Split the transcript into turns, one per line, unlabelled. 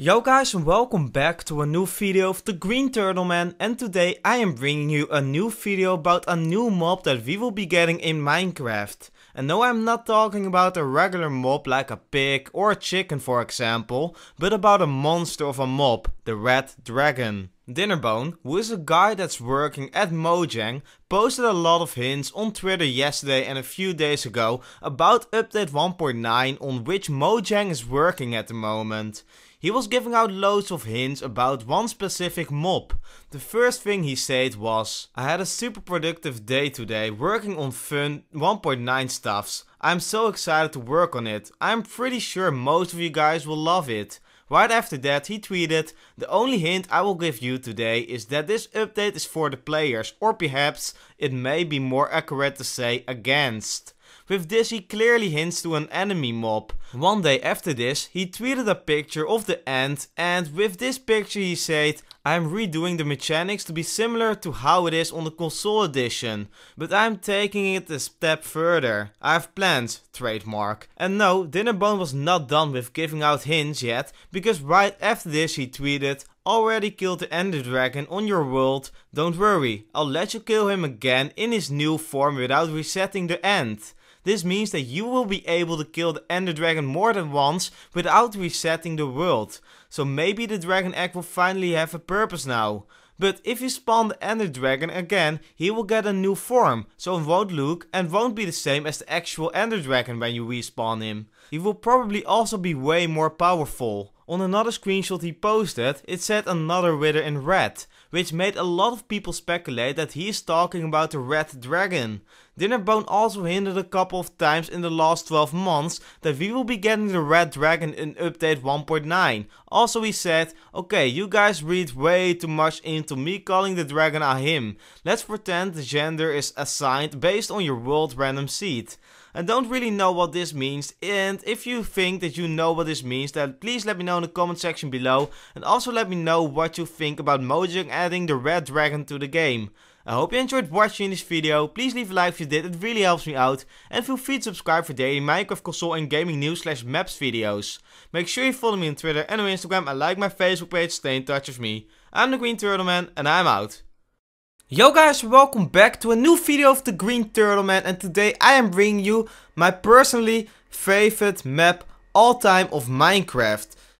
Yo guys and welcome back to a new video of the Green Turtle Man and today I am bringing you a new video about a new mob that we will be getting in Minecraft. And no I'm not talking about a regular mob like a pig or a chicken for example, but about a monster of a mob, the Red Dragon. Dinnerbone, who is a guy that's working at Mojang, posted a lot of hints on Twitter yesterday and a few days ago about update 1.9 on which Mojang is working at the moment. He was giving out loads of hints about one specific mob. The first thing he said was, I had a super productive day today working on fun 1.9 stuffs. I'm so excited to work on it. I'm pretty sure most of you guys will love it. Right after that he tweeted, the only hint I will give you today is that this update is for the players or perhaps it may be more accurate to say against. With this he clearly hints to an enemy mob. One day after this he tweeted a picture of the ant and with this picture he said I'm redoing the mechanics to be similar to how it is on the console edition, but I'm taking it a step further. I have plans, trademark. And no, Dinnerbone was not done with giving out hints yet, because right after this he tweeted, already killed the Ender Dragon on your world, don't worry, I'll let you kill him again in his new form without resetting the end. This means that you will be able to kill the Ender Dragon more than once without resetting the world. So maybe the Dragon Egg will finally have a purpose now. But if you spawn the Ender Dragon again, he will get a new form, so it won't look and won't be the same as the actual Ender Dragon when you respawn him. He will probably also be way more powerful. On another screenshot he posted, it said another Wither in red, which made a lot of people speculate that he is talking about the Red Dragon. Dinnerbone also hinted a couple of times in the last 12 months that we will be getting the Red Dragon in update 1.9. Also he said, okay you guys read way too much into me calling the dragon a him. Let's pretend the gender is assigned based on your world random seed. I don't really know what this means and if you think that you know what this means then please let me know in the comment section below and also let me know what you think about Mojang adding the Red Dragon to the game. I hope you enjoyed watching this video, please leave a like if you did, it really helps me out, and feel free to subscribe for daily Minecraft console and gaming news slash maps videos. Make sure you follow me on Twitter and on Instagram and like my Facebook page, stay in touch with me. I'm the Green Turtle Man and I'm out. Yo guys, welcome back to a new video of the Green Turtle Man and today I am bringing you my personally favorite map all time of Minecraft.